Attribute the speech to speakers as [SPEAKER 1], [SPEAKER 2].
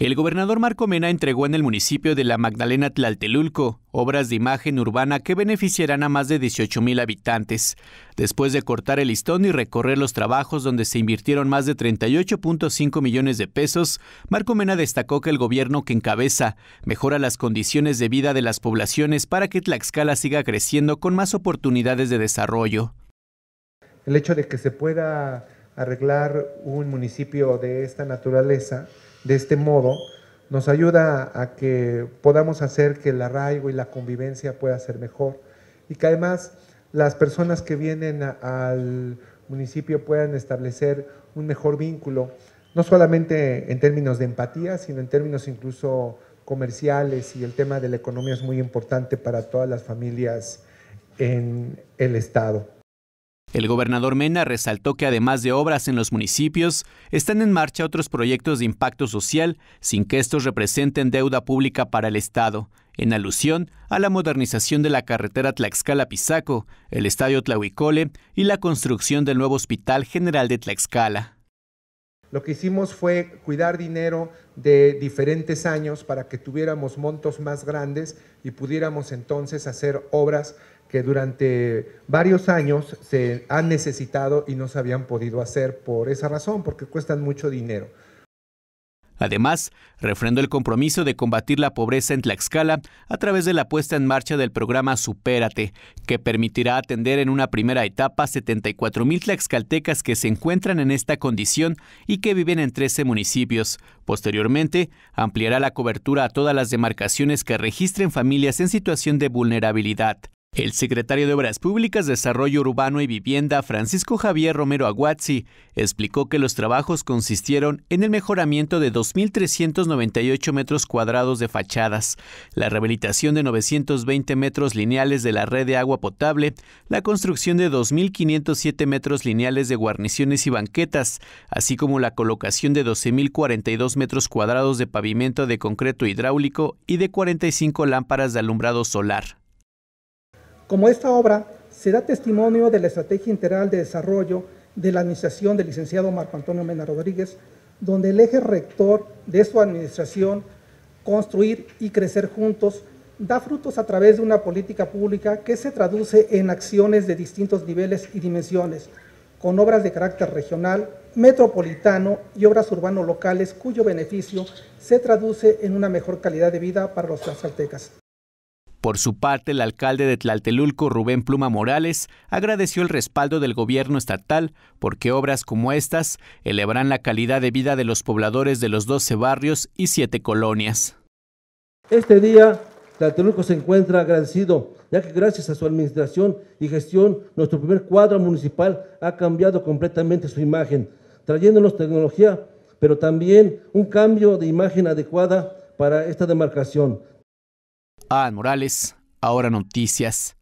[SPEAKER 1] El gobernador Marco Mena entregó en el municipio de La Magdalena Tlaltelulco obras de imagen urbana que beneficiarán a más de 18 mil habitantes, después de cortar el listón y recorrer los trabajos donde se invirtieron más de 38.5 millones de pesos. Marco Mena destacó que el gobierno que encabeza mejora las condiciones de vida de las poblaciones para que Tlaxcala siga creciendo con más oportunidades de desarrollo.
[SPEAKER 2] El hecho de que se pueda arreglar un municipio de esta naturaleza de este modo, nos ayuda a que podamos hacer que el arraigo y la convivencia pueda ser mejor y que además las personas que vienen al municipio puedan establecer un mejor vínculo, no solamente en términos de empatía, sino en términos incluso comerciales y el tema de la economía es muy importante para todas las familias en el Estado.
[SPEAKER 1] El gobernador Mena resaltó que además de obras en los municipios, están en marcha otros proyectos de impacto social sin que estos representen deuda pública para el Estado, en alusión a la modernización de la carretera tlaxcala pisaco el Estadio Tlahuicole y la construcción del nuevo Hospital General de Tlaxcala.
[SPEAKER 2] Lo que hicimos fue cuidar dinero de diferentes años para que tuviéramos montos más grandes y pudiéramos entonces hacer obras que durante varios años se han necesitado y no se habían podido hacer por esa razón, porque cuestan mucho dinero.
[SPEAKER 1] Además, refrendó el compromiso de combatir la pobreza en Tlaxcala a través de la puesta en marcha del programa Supérate, que permitirá atender en una primera etapa 74 mil tlaxcaltecas que se encuentran en esta condición y que viven en 13 municipios. Posteriormente, ampliará la cobertura a todas las demarcaciones que registren familias en situación de vulnerabilidad. El secretario de Obras Públicas, Desarrollo Urbano y Vivienda, Francisco Javier Romero Aguazzi, explicó que los trabajos consistieron en el mejoramiento de 2.398 metros cuadrados de fachadas, la rehabilitación de 920 metros lineales de la red de agua potable, la construcción de 2.507 metros lineales de guarniciones y banquetas, así como la colocación de 12.042 metros cuadrados de pavimento de concreto hidráulico y de 45 lámparas de alumbrado solar.
[SPEAKER 3] Como esta obra se da testimonio de la estrategia integral de desarrollo de la administración del licenciado Marco Antonio Mena Rodríguez, donde el eje rector de su administración, construir y crecer juntos, da frutos a través de una política pública que se traduce en acciones de distintos niveles y dimensiones, con obras de carácter regional, metropolitano y obras urbano locales cuyo beneficio se traduce en una mejor calidad de vida para los tlaxcaltecas.
[SPEAKER 1] Por su parte, el alcalde de Tlaltelulco, Rubén Pluma Morales, agradeció el respaldo del gobierno estatal porque obras como estas elevarán la calidad de vida de los pobladores de los 12 barrios y 7 colonias.
[SPEAKER 3] Este día, Tlaltelulco se encuentra agradecido, ya que gracias a su administración y gestión, nuestro primer cuadro municipal ha cambiado completamente su imagen, trayéndonos tecnología, pero también un cambio de imagen adecuada para esta demarcación,
[SPEAKER 1] Ah, Morales, Ahora Noticias.